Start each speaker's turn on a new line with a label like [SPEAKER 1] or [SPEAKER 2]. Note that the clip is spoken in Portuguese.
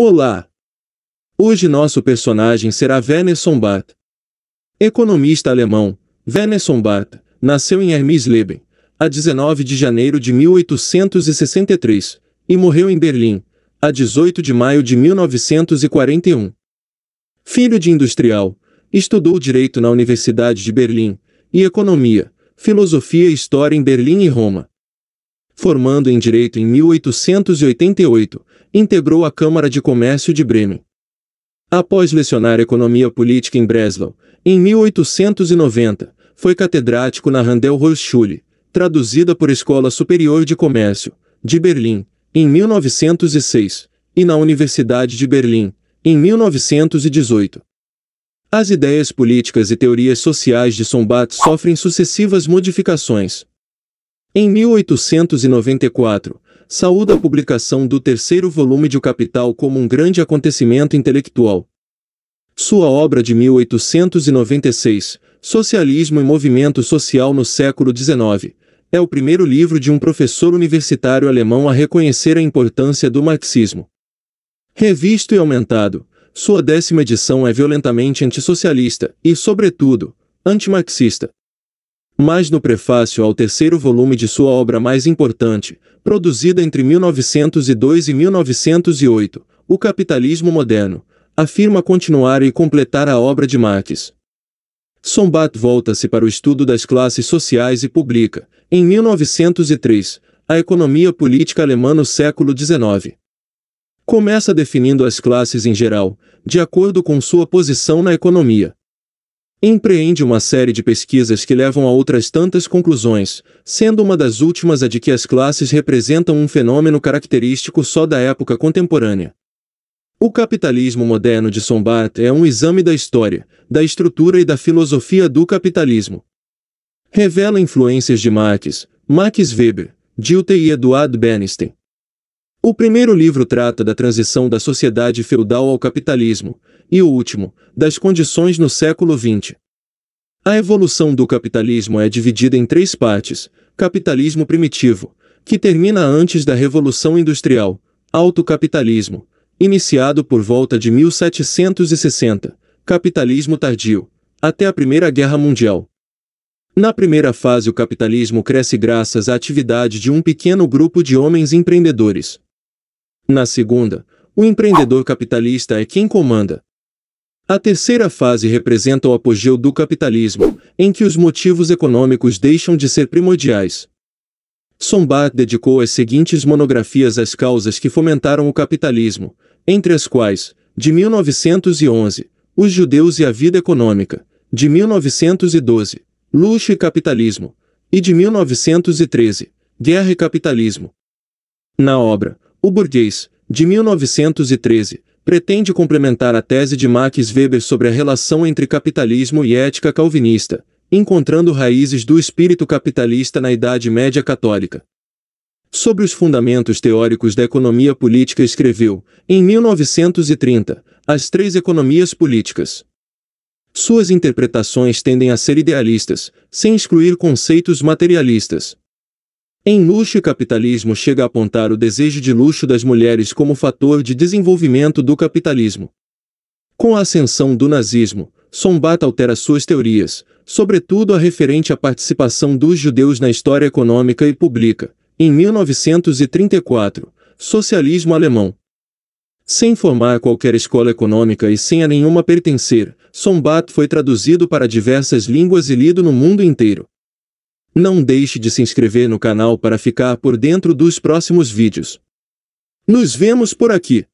[SPEAKER 1] Olá! Hoje nosso personagem será Werner Sombart. Economista alemão, Werner Sombart nasceu em Hermesleben, a 19 de janeiro de 1863, e morreu em Berlim, a 18 de maio de 1941. Filho de industrial, estudou direito na Universidade de Berlim, e economia, filosofia e história em Berlim e Roma formando em direito em 1888, integrou a Câmara de Comércio de Bremen. Após lecionar economia política em Breslau, em 1890, foi catedrático na Handel Hochschule, traduzida por Escola Superior de Comércio, de Berlim, em 1906, e na Universidade de Berlim, em 1918. As ideias políticas e teorias sociais de Sombat sofrem sucessivas modificações, em 1894, saúda a publicação do terceiro volume de O Capital como um grande acontecimento intelectual. Sua obra de 1896, Socialismo e Movimento Social no Século XIX, é o primeiro livro de um professor universitário alemão a reconhecer a importância do marxismo. Revisto e aumentado, sua décima edição é violentamente antissocialista e, sobretudo, antimarxista mas no prefácio ao terceiro volume de sua obra mais importante, produzida entre 1902 e 1908, O Capitalismo Moderno, afirma continuar e completar a obra de Marx. Sombat volta-se para o estudo das classes sociais e publica, em 1903, A Economia Política Alemã no século XIX. Começa definindo as classes em geral, de acordo com sua posição na economia, empreende uma série de pesquisas que levam a outras tantas conclusões, sendo uma das últimas a de que as classes representam um fenômeno característico só da época contemporânea. O capitalismo moderno de Sombart é um exame da história, da estrutura e da filosofia do capitalismo. Revela influências de Marx, Max Weber, Dilthey e Eduard Bernstein, o primeiro livro trata da transição da sociedade feudal ao capitalismo, e o último, das condições no século XX. A evolução do capitalismo é dividida em três partes: capitalismo primitivo, que termina antes da Revolução Industrial, autocapitalismo, iniciado por volta de 1760, capitalismo tardio, até a Primeira Guerra Mundial. Na primeira fase, o capitalismo cresce graças à atividade de um pequeno grupo de homens empreendedores. Na segunda, o empreendedor capitalista é quem comanda. A terceira fase representa o apogeu do capitalismo, em que os motivos econômicos deixam de ser primordiais. Sombart dedicou as seguintes monografias às causas que fomentaram o capitalismo, entre as quais, de 1911, Os Judeus e a Vida Econômica, de 1912, Luxo e Capitalismo, e de 1913, Guerra e Capitalismo. Na obra, o Burguês, de 1913, pretende complementar a tese de Max Weber sobre a relação entre capitalismo e ética calvinista, encontrando raízes do espírito capitalista na Idade Média Católica. Sobre os fundamentos teóricos da economia política escreveu, em 1930, As Três Economias Políticas. Suas interpretações tendem a ser idealistas, sem excluir conceitos materialistas. Em luxo e capitalismo chega a apontar o desejo de luxo das mulheres como fator de desenvolvimento do capitalismo. Com a ascensão do nazismo, Sombart altera suas teorias, sobretudo a referente à participação dos judeus na história econômica e pública, em 1934, socialismo alemão. Sem formar qualquer escola econômica e sem a nenhuma pertencer, Sombart foi traduzido para diversas línguas e lido no mundo inteiro. Não deixe de se inscrever no canal para ficar por dentro dos próximos vídeos. Nos vemos por aqui!